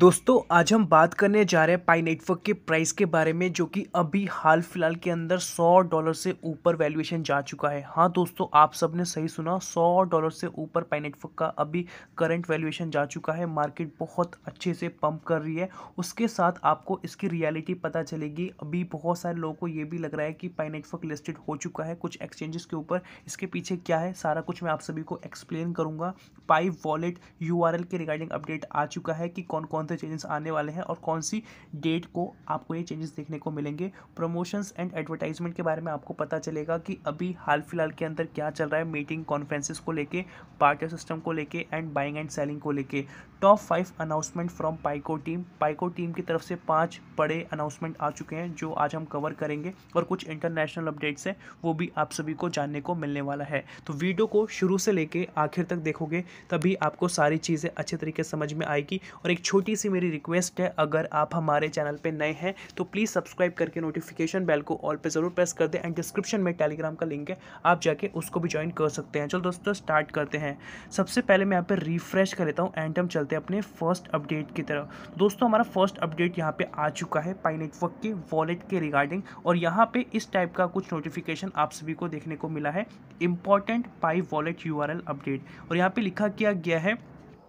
दोस्तों आज हम बात करने जा रहे हैं पाई नेटवर्क के प्राइस के बारे में जो कि अभी हाल फिलहाल के अंदर 100 डॉलर से ऊपर वैल्यूएशन जा चुका है हाँ दोस्तों आप सब ने सही सुना 100 डॉलर से ऊपर पाई नेटवर्क का अभी करंट वैल्यूएशन जा चुका है मार्केट बहुत अच्छे से पंप कर रही है उसके साथ आपको इसकी रियलिटी पता चलेगी अभी बहुत सारे लोगों को ये भी लग रहा है कि पाई नेटवर्क लिस्टेड हो चुका है कुछ एक्सचेंजेस के ऊपर इसके पीछे क्या है सारा कुछ मैं आप सभी को एक्सप्लेन करूँगा पाई वॉलेट यू के रिगार्डिंग अपडेट आ चुका है कि कौन कौन कौन से चेंजेस आने वाले हैं और कौन सी डेट को आपको ये चेंजेस देखने को मिलेंगे प्रमोशंस एंड एडवर्टाइजमेंट के बारे में आपको पता चलेगा कि अभी हाल फिलहाल के अंदर क्या चल रहा है मीटिंग कॉन्फ्रेंसिस को लेकर पार्टी सिस्टम को लेकर एंड बाइंग एंड सेलिंग को लेकर top five announcement from Pi Core team Pi Core team की तरफ से पाँच बड़े अनाउंसमेंट आ चुके हैं जो आज हम कवर करेंगे और कुछ इंटरनेशनल अपडेट्स हैं वो भी आप सभी को जानने को मिलने वाला है तो वीडियो को शुरू से लेके आखिर तक देखोगे तभी आपको सारी चीज़ें अच्छे तरीके समझ में आएगी और एक छोटी छोटी सी मेरी रिक्वेस्ट है अगर आप हमारे चैनल पे नए हैं तो प्लीज़ सब्सक्राइब करके नोटिफिकेशन बेल को ऑल पे ज़रूर प्रेस कर दें एंड डिस्क्रिप्शन में टेलीग्राम का लिंक है आप जाके उसको भी ज्वाइन कर सकते हैं चलो दोस्तों स्टार्ट करते हैं सबसे पहले मैं यहाँ पर रिफ्रेश कर लेता हूँ एंड हम चलते हैं अपने फर्स्ट अपडेट की तरफ दोस्तों हमारा फर्स्ट अपडेट यहाँ पर आ चुका है पाई नेटवर्क के वॉलेट के रिगार्डिंग और यहाँ पर इस टाइप का कुछ नोटिफिकेशन आप सभी को देखने को मिला है important Pi wallet you update और यहाँ पर लिखा किया गया है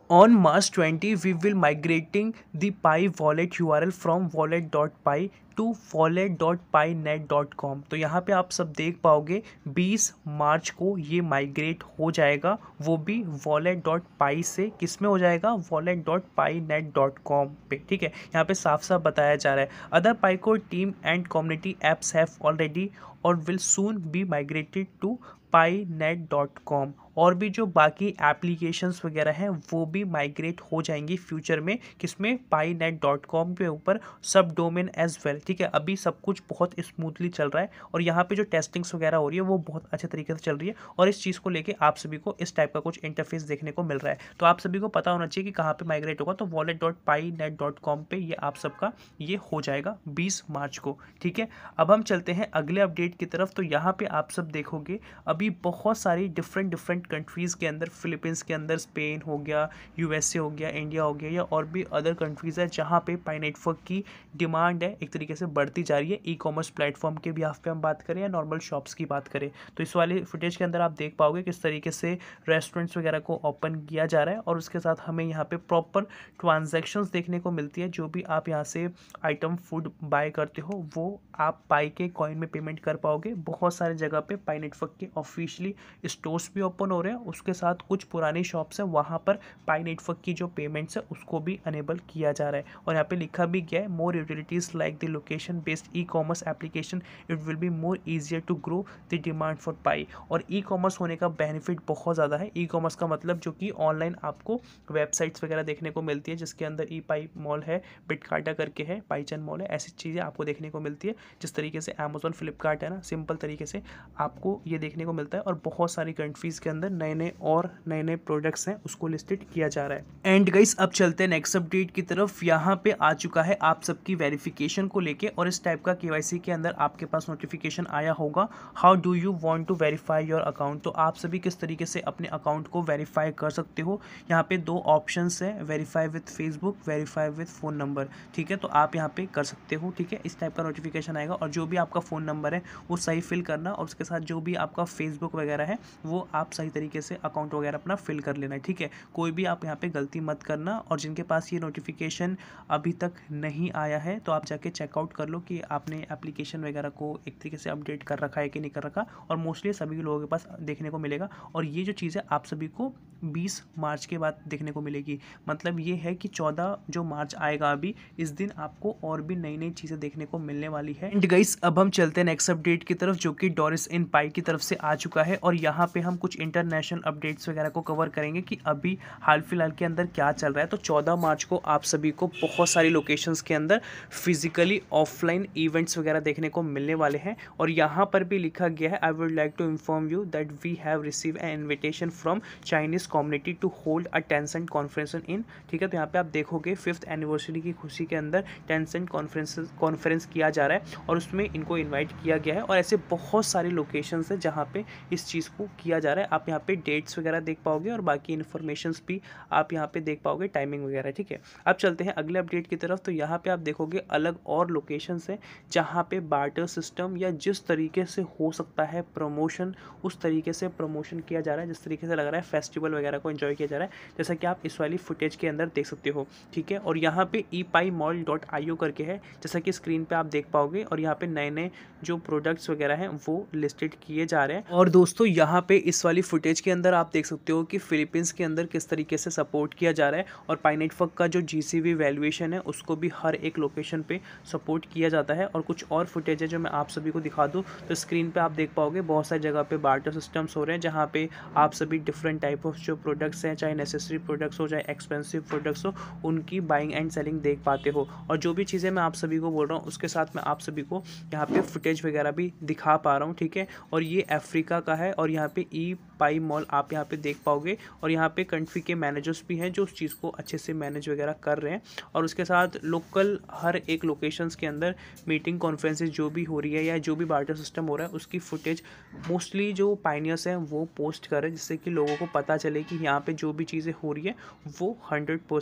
On March 20, we will migrating the Pi wallet URL from wallet.py to wallet dot Pi net dot com तो यहाँ पे आप सब देख पाओगे 20 मार्च को ये माइग्रेट हो जाएगा वो भी वॉलेट डॉट पाई से किस में हो जाएगा wallet dot Pi net dot com पे ठीक है यहाँ पे साफ साफ बताया जा रहा है other Pi core team and community apps have already और will soon be migrated to Pi net dot com और भी जो बाकी एप्लीकेशंस वगैरह हैं वो भी माइग्रेट हो जाएंगी फ्यूचर में किसमें पाई नेट डॉट कॉम के ऊपर सब डोमेन एज वेल ठीक है अभी सब कुछ बहुत स्मूथली चल रहा है और यहाँ पे जो टेस्टिंग्स वगैरह हो रही है वो बहुत अच्छे तरीके से चल रही है और इस चीज़ को लेकर आप सभी को इस टाइप का कुछ इंटरफेस देखने को मिल रहा है तो आप सभी को पता होना चाहिए कि कहाँ पर माइग्रेट होगा तो wallet dot Pi net dot com पर ये आप सबका ये हो जाएगा बीस मार्च को ठीक है अब हम चलते हैं अगले अपडेट की तरफ तो यहाँ पर आप सब देखोगे अभी बहुत सारी डिफरेंट डिफरेंट डिफरेंट कंट्रीज़ के अंदर फिलीपींस के अंदर स्पेन हो गया यूएसए हो गया इंडिया हो गया या और भी अदर कंट्रीज़ है जहाँ पे पाई नेटवर्क की डिमांड है एक तरीके से बढ़ती जा रही है ई कॉमर्स प्लेटफॉर्म के बिहाफ पे हम बात करें या नॉर्मल शॉप्स की बात करें तो इस वाले फुटेज के अंदर आप देख पाओगे किस तरीके से रेस्टोरेंट्स वगैरह को ओपन किया जा रहा है और उसके साथ हमें यहाँ पर प्रॉपर ट्रांजेक्शन्स देखने को मिलती है जो भी आप यहाँ से आइटम फूड बाय करते हो वो आप पाई के कॉइन में पेमेंट कर पाओगे बहुत सारे जगह पर पाई नेटवर्क के ऑफिशियली स्टोर्स भी ओपन हो रहे हैं उसके साथ कुछ पुरानी शॉप्स हैं वहाँ पर पाई नेटवर्क की जो पेमेंट्स है उसको भी अनेबल किया जा रहा है और यहाँ पे लिखा भी गया है more utilities like the location based e commerce application it will be more easier to grow the demand for Pi और ई कॉमर्स होने का बेनिफिट बहुत ज़्यादा है ई कॉमर्स का मतलब जो कि ऑनलाइन आपको वेबसाइट्स वगैरह देखने को मिलती है जिसके अंदर ई पाई मॉल है बिटकाटा करके है पाईचन मॉल है ऐसी चीज़ें आपको देखने को मिलती है जिस तरीके से अमेजोन फ्लिपकार्ट है ना सिंपल तरीके से आपको ये देखने को मिलता है और बहुत सारी कंट्रीज़ के अंदर अंदर नए नए और नए नए प्रोडक्ट्स हैं उसको लिस्टेड किया जा रहा है एंड गाइस अब चलते हैं नेक्स्ट अपडेट की तरफ यहाँ पे आ चुका है आप सबकी वेरिफिकेशन को लेके और इस टाइप का केवाईसी के अंदर आपके पास नोटिफिकेशन आया होगा how do you want to verify your account तो आप सभी किस तरीके से अपने अकाउंट को वेरीफाई कर सकते हो यहाँ पे दो ऑप्शन है verify with Facebook verify with phone number ठीक है तो आप यहाँ पे कर सकते हो ठीक है इस टाइप का नोटिफिकेशन आएगा और जो भी आपका फ़ोन नंबर है वो सही फिल करना और उसके साथ जो भी आपका फेसबुक वगैरह है वो आप सही तरीके से अकाउंट वगैरह अपना फिल कर लेना है ठीक है कोई भी आप यहाँ पे गलती मत करना और जिनके पास ये नोटिफिकेशन अभी तक नहीं आया है तो आप जाके चेकआउट कर लो कि आपने एप्लीकेशन वगैरह को एक तरीके से अपडेट कर रखा है कि नहीं कर रखा और मोस्टली सभी लोगों के पास देखने को मिलेगा और ये जो चीज़ है आप सभी को बीस मार्च के बाद देखने को मिलेगी मतलब ये है कि चौदह जो मार्च आएगा अभी इस दिन आपको और भी नई नई चीज़ें देखने को मिलने वाली है एंड गाइस अब हम चलते हैं नेक्स्ट अपडेट की तरफ जो कि डोरिस इन पाई की तरफ से आ चुका है और यहाँ पे हम कुछ इंटर इंटरनेशनल अपडेट्स वगैरह को कवर करेंगे कि अभी हाल फिलहाल के अंदर क्या चल रहा है तो चौदह मार्च को आप सभी को बहुत सारी लोकेशंस के अंदर फिजिकली ऑफलाइन इवेंट्स वगैरह देखने को मिलने वाले हैं और यहाँ पर भी लिखा गया है I would like to inform you that we have receive a invitation from Chinese community to hold a Tencent conference in ठीक है तो यहाँ पर आप देखोगे फिफ्थ एनिवर्सरी की खुशी के अंदर टेंसेंट कॉन्फ्रेंस कॉन्फ्रेंस किया जा रहा है और उसमें इनको इन्वाइट किया गया है और ऐसे बहुत सारे लोकेशंस हैं जहाँ पे इस चीज़ को किया जा रहा है आप यहाँ पे डेट्स वगैरह देख पाओगे और बाकी इन्फॉर्मेशन भी आप यहाँ पे देख पाओगे टाइमिंग वगैरह ठीक है अब चलते हैं अगले अपडेट की तरफ तो यहाँ पे आप देखोगे अलग और लोकेशन है जहाँ पे बार्टर सिस्टम या जिस तरीके से हो सकता है प्रमोशन उस तरीके से प्रमोशन किया जा रहा है जिस तरीके से लग रहा है फेस्टिवल वगैरह को इन्जॉय किया जा रहा है जैसा कि आप इस वाली फुटेज के अंदर देख सकते हो ठीक है और यहाँ पे ई पाई मॉल डॉट आई ओ करके है जैसा कि स्क्रीन पे आप देख पाओगे और यहाँ पे नए नए जो प्रोडक्ट्स वगैरह हैं वो लिस्टेड किए जा रहे हैं और दोस्तों यहाँ पे इस वाली फुटेज के अंदर आप देख सकते हो कि फिलीपींस के अंदर किस तरीके से सपोर्ट किया जा रहा है और पाइनेटफक का जो जी वैल्यूएशन है उसको भी हर एक लोकेशन पर सपोर्ट किया जाता है और कुछ और फुटेज है जो मैं आप सभी को दिखा दूँ तो स्क्रीन पर आप देख पाओगे बहुत सारी जगह पर बार्टर सिस्टम्स हो रहे हैं जहाँ पर आप सभी डिफरेंट टाइप ऑफ जो प्रोडक्ट्स हैं चाहे नेसेसरी प्रोडक्ट्स हो चाहे एक्सपेंसिव प्रोडक्ट्स हो उनकी बाइंग एंड सेलिंग देख पाते हो और जो भी चीज़ें मैं आप सभी को बोल रहा हूँ उसके साथ मैं आप सभी को यहाँ पे फुटेज वगैरह भी दिखा पा रहा हूँ ठीक है और ये अफ्रीका का है और यहाँ पे ई e पाई मॉल आप यहाँ पे देख पाओगे और यहाँ पे कंट्री के मैनेजर्स भी हैं जो उस चीज़ को अच्छे से मैनेज वगैरह कर रहे हैं और उसके साथ लोकल हर एक लोकेशंस के अंदर मीटिंग कॉन्फ्रेंसेज जो भी हो रही है या जो भी बार्टर सिस्टम हो रहा है उसकी फुटेज मोस्टली जो पाइनियर्स हैं वो पोस्ट करें जिससे कि लोगों को पता चले कि यहाँ पर जो भी चीज़ें हो रही है वो हंड्रेड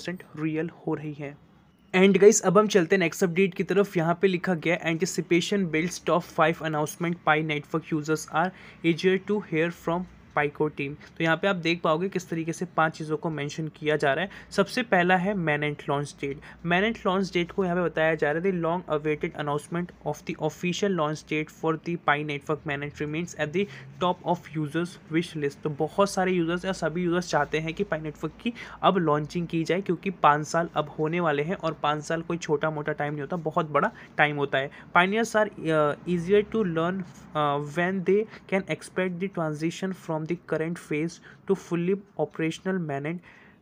रियल हो रही हैं एंड गाइस अब हम चलते हैं नेक्स्ट अपडेट की तरफ यहाँ पे लिखा गया anticipation builds top five announcement Pi network users are eager to hear from Pi Core team तो यहाँ पे आप देख पाओगे किस तरीके से पांच चीज़ों को मेंशन किया जा रहा है सबसे पहला है mainnet launch date mainnet launch date को यहाँ पे बताया जा रहा है the long awaited announcement of the official launch date for the Pi network mainnet remains at the top of users wish list तो बहुत सारे यूज़र्स या सभी यूज़र्स चाहते हैं कि पाई नेटवर्क की अब लॉन्चिंग की जाए क्योंकि पाँच साल अब होने वाले हैं और पाँच साल कोई छोटा मोटा टाइम नहीं होता बहुत बड़ा टाइम होता है pioneers are eager to learn when they can expect the transition from from the current phase to fully operational managed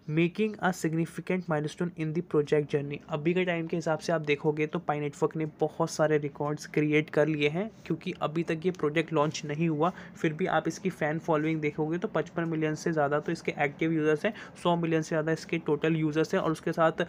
making a significant milestone in the project journey अभी के टाइम के हिसाब से आप देखोगे तो पाई नेटवर्क ने बहुत सारे रिकॉर्ड्स क्रिएट कर लिए हैं क्योंकि अभी तक ये प्रोजेक्ट लॉन्च नहीं हुआ फिर भी आप इसकी फ़ैन फॉलोइंग देखोगे तो पचपन मिलियन से ज़्यादा तो इसके एक्टिव यूज़र्स हैं सौ मिलियन से ज़्यादा इसके टोटल यूज़र्स हैं और उसके साथ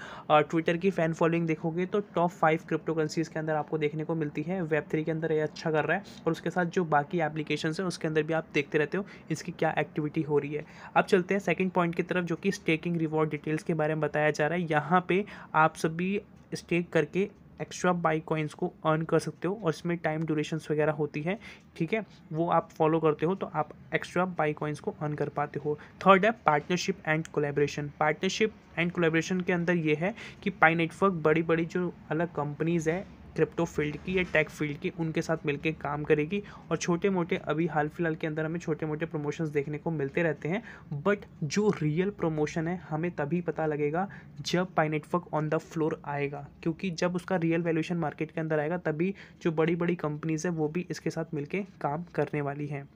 ट्विटर की फ़ैन फॉलोइंग देखोगे तो टॉप फाइव क्रिप्टो करेंसीज के अंदर आपको देखने को मिलती है वेब थ्री के अंदर ये अच्छा कर रहा है और उसके साथ जो बाकी एप्लीकेशन है उसके अंदर भी आप देखते रहते हो इसकी क्या एक्टिविटी हो रही है अब चलते हैं सेकेंड पॉइंट की तरफ जो कि स्टेकिंग स्टेकिंग रिवॉर्ड डिटेल्स के बारे में बताया जा रहा है यहाँ पे आप सभी स्टेक करके एक्स्ट्रा बाई कॉइन्स को अर्न कर सकते हो और इसमें टाइम ड्यूरेशंस वगैरह होती है ठीक है वो आप फॉलो करते हो तो आप एक्स्ट्रा बाई कॉइन्स को अर्न कर पाते हो थर्ड है partnership and collaboration partnership and collaboration के अंदर ये है कि पाई नेटवर्क बड़ी बड़ी जो अलग कंपनीज़ है क्रिप्टो फील्ड की या टेक फील्ड की उनके साथ मिलकर काम करेगी और छोटे मोटे अभी हाल फिलहाल के अंदर हमें छोटे मोटे प्रमोशंस देखने को मिलते रहते हैं बट जो रियल प्रमोशन है हमें तभी पता लगेगा जब Pi network on the floor आएगा क्योंकि जब उसका रियल वैल्यूशन मार्केट के अंदर आएगा तभी जो बड़ी बड़ी कंपनीज़ है वो भी इसके साथ मिलकर काम करने वाली हैं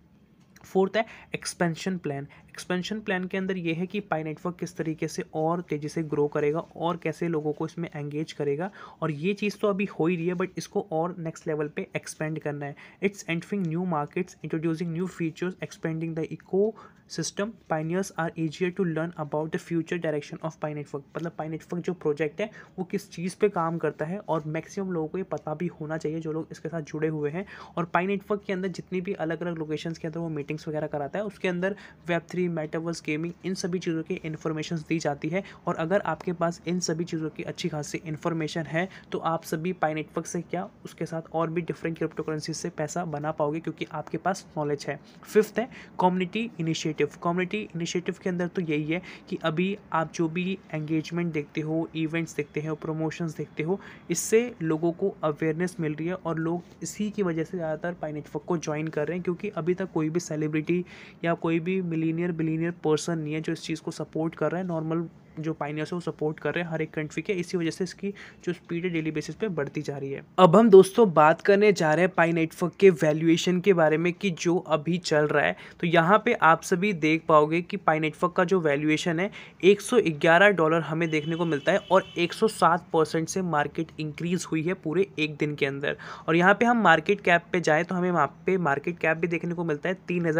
फोर्थ है एक्सपेंशन प्लान एक्सपेंशन प्लान के अंदर ये है कि पाई नेटवर्क किस तरीके से और तेज़ी से ग्रो करेगा और कैसे लोगों को इसमें एंगेज करेगा और ये चीज़ तो अभी हो ही रही है बट इसको और नेक्स्ट लेवल पे एक्सपेंड करना है it's entering new markets introducing new features expanding the ecosystem pioneers are eager to learn about the future direction of Pi network मतलब पाई नेटवर्क जो प्रोजेक्ट है वो किस चीज़ पे काम करता है और मैक्सिमम लोगों को ये पता भी होना चाहिए जो लोग इसके साथ जुड़े हुए हैं और पाई नेटवर्क के अंदर जितनी भी अलग अलग लोकेशन के अंदर वो मीटिंग्स वगैरह कराता है उसके अंदर web three three metaverse gaming इन सभी चीज़ों की इन्फॉर्मेशन दी जाती है और अगर आपके पास इन सभी चीज़ों की अच्छी खासी इन्फॉर्मेशन है तो आप सभी पाई नेटवर्क से क्या उसके साथ और भी डिफरेंट क्रिप्टो करेंसी से पैसा बना पाओगे क्योंकि आपके पास नॉलेज है फिफ्थ है कम्युनिटी इनिशिएटिव कम्युनिटी इनिशिएटिव के अंदर तो यही है कि अभी आप जो भी एंगेजमेंट देखते हो इवेंट्स देखते हो प्रमोशंस देखते हो इससे लोगों को अवेयरनेस मिल रही है और लोग इसी की वजह से ज़्यादातर पाई नेटवर्क को ज्वाइन कर रहे हैं क्योंकि अभी तक कोई भी सेलिब्रिटी या कोई भी मिलीनियर बिलीनियर पर्सन नहीं है जो इस चीज़ को सपोर्ट कर रहा है नॉर्मल जो पाइनियर्स है वो सपोर्ट कर रहे हैं हर एक कंट्री के इसी वजह से इसकी जो स्पीड है डेली बेसिस पे बढ़ती जा रही है अब हम दोस्तों बात करने जा रहे हैं पाई नेटवर्क के वैल्यूएशन के बारे में कि जो अभी चल रहा है तो यहाँ पे आप सभी देख पाओगे कि पाई नेटवर्क का जो वैल्यूएशन है एक डॉलर हमें देखने को मिलता है और एक परसेंट से मार्केट इंक्रीज़ हुई है पूरे एक दिन के अंदर और यहाँ पे हम मार्केट कैप पे जाएँ तो हमें वहाँ पे मार्केट कैप भी देखने को मिलता है तीन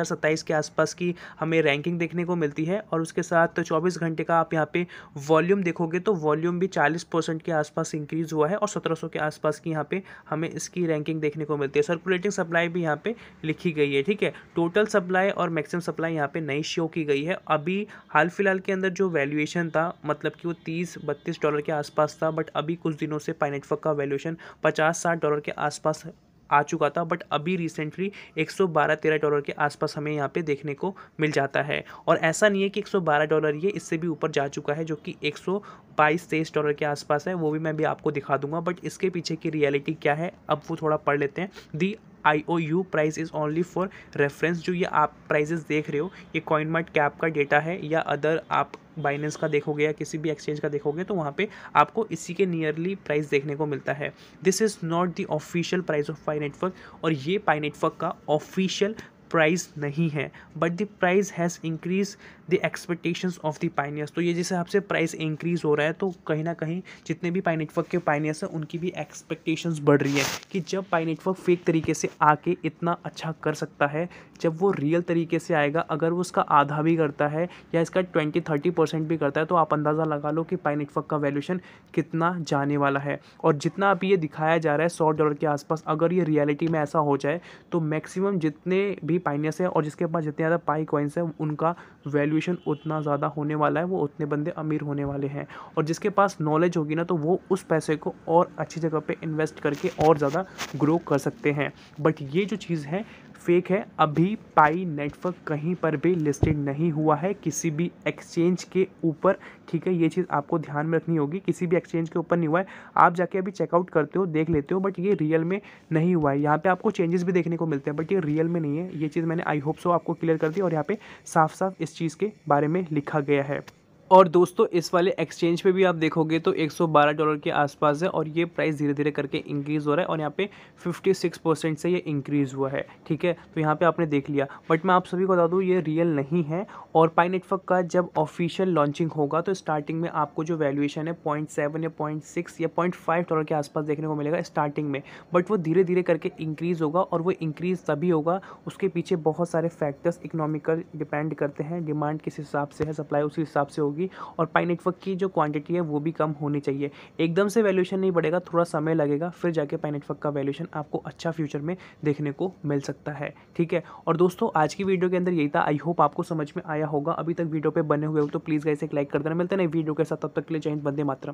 के आसपास की हमें रैंकिंग देखने को मिलती है और उसके साथ चौबीस घंटे का आप यहाँ पे में वॉल्यूम देखोगे तो वॉल्यूम भी चालीस परसेंट के आसपास इंक्रीज़ हुआ है और सत्रह सौ के आसपास की यहाँ पे हमें इसकी रैंकिंग देखने को मिलती है सर्कुलेटिंग सप्लाई भी यहाँ पे लिखी गई है ठीक है टोटल सप्लाई और मैक्सिमम सप्लाई यहाँ पे नई शो की गई है अभी हाल फिलहाल के अंदर जो वैल्यूएशन था मतलब कि वो तीस बत्तीस डॉलर के आसपास था बट अभी कुछ दिनों से पाई नेटवर्क का वैल्यूएशन पचास साठ डॉलर के आसपास आ चुका था बट अभी रिसेंटली 112 तेरह डॉलर के आसपास हमें यहाँ पे देखने को मिल जाता है और ऐसा नहीं है कि 112 डॉलर ये इससे भी ऊपर जा चुका है जो कि 122 तेईस डॉलर के आसपास है वो भी मैं भी आपको दिखा दूंगा बट इसके पीछे की रियलिटी क्या है अब वो थोड़ा पढ़ लेते हैं the I O U price is only for reference जो ये आप प्राइजेस देख रहे हो ये कॉइन मार्ट कैप का डेटा है या अदर आप बाइनेंस का देखोगे या किसी भी एक्सचेंज का देखोगे तो वहाँ पे आपको इसी के नियरली प्राइस देखने को मिलता है this is not the official price of Pi network और ये पाई नेटवर्क का ऑफिशियल प्राइस नहीं है but the price has increase the expectations of the pioneers तो ये जिस हिसाब से प्राइस इंक्रीज हो रहा है तो कहीं ना कहीं जितने भी पाई नेटवर्क के पाइनियर्स हैं उनकी भी एक्सपेक्टेशंस बढ़ रही है कि जब पाई नेटवर्क फेक तरीके से आके इतना अच्छा कर सकता है जब वो रियल तरीके से आएगा अगर वो उसका आधा भी करता है या इसका ट्वेंटी थर्टी परसेंट भी करता है तो आप अंदाज़ा लगा लो कि पाई नेटवर्क का वैल्यूशन कितना जाने वाला है और जितना अभी ये दिखाया जा रहा है सौ डॉलर के आसपास अगर ये रियलिटी में ऐसा हो जाए तो मैक्सिमम जितने भी भी पाइनियस है और जिसके पास जितने ज़्यादा पाई कॉइन्स हैं उनका वैल्यूएशन उतना ज़्यादा होने वाला है वो उतने बंदे अमीर होने वाले हैं और जिसके पास नॉलेज होगी ना तो वो उस पैसे को और अच्छी जगह पर इन्वेस्ट करके और ज़्यादा ग्रो कर सकते हैं बट ये जो चीज़ है फेक है अभी पाई नेटवर्क कहीं पर भी लिस्टेड नहीं हुआ है किसी भी एक्सचेंज के ऊपर ठीक है ये चीज़ आपको ध्यान में रखनी होगी किसी भी एक्सचेंज के ऊपर नहीं हुआ है आप जाके अभी चेकआउट करते हो देख लेते हो बट ये रियल में नहीं हुआ है यहाँ पे आपको चेंजेस भी देखने को मिलते हैं बट ये रियल में नहीं है ये ये चीज़ मैंने आई होप सो आपको क्लियर कर दी और यहाँ पे साफ साफ इस चीज़ के बारे में लिखा गया है और दोस्तों इस वाले एक्सचेंज पे भी आप देखोगे तो 112 डॉलर के आसपास है और ये प्राइस धीरे धीरे करके इंक्रीज़ हो रहा है और यहाँ पे 56 परसेंट से ये इंक्रीज़ हुआ है ठीक है तो यहाँ पे आपने देख लिया बट मैं आप सभी को बता दूँ ये रियल नहीं है और पाई नेटवर्क का जब ऑफिशियल लॉन्चिंग होगा तो स्टार्टिंग में आपको जो वैल्यूएशन है पॉइंट या पॉइंट या पॉइंट डॉलर के आसपास देखने को मिलेगा स्टार्टिंग में बट वो धीरे धीरे करके इंक्रीज़ होगा और वो इंक्रीज़ तभी होगा उसके पीछे बहुत सारे फैक्टर्स इकोनॉमिकल डिपेंड करते हैं डिमांड किस हिसाब से है सप्लाई उसी हिसाब से होगी होगी और पाई नेटवर्क की जो क्वांटिटी है वो भी कम होनी चाहिए एकदम से वैल्यूशन नहीं बढ़ेगा थोड़ा समय लगेगा फिर जाके पाई नेटवर्क का वैल्यूशन आपको अच्छा फ्यूचर में देखने को मिल सकता है ठीक है और दोस्तों आज की वीडियो के अंदर यही था आई होप आपको समझ में आया होगा अभी तक वीडियो पर बने हुए हो तो प्लीज़ गाइस एक लाइक कर देना मिलते हैं वीडियो के साथ तब तक के लिए जय बंदे मात्र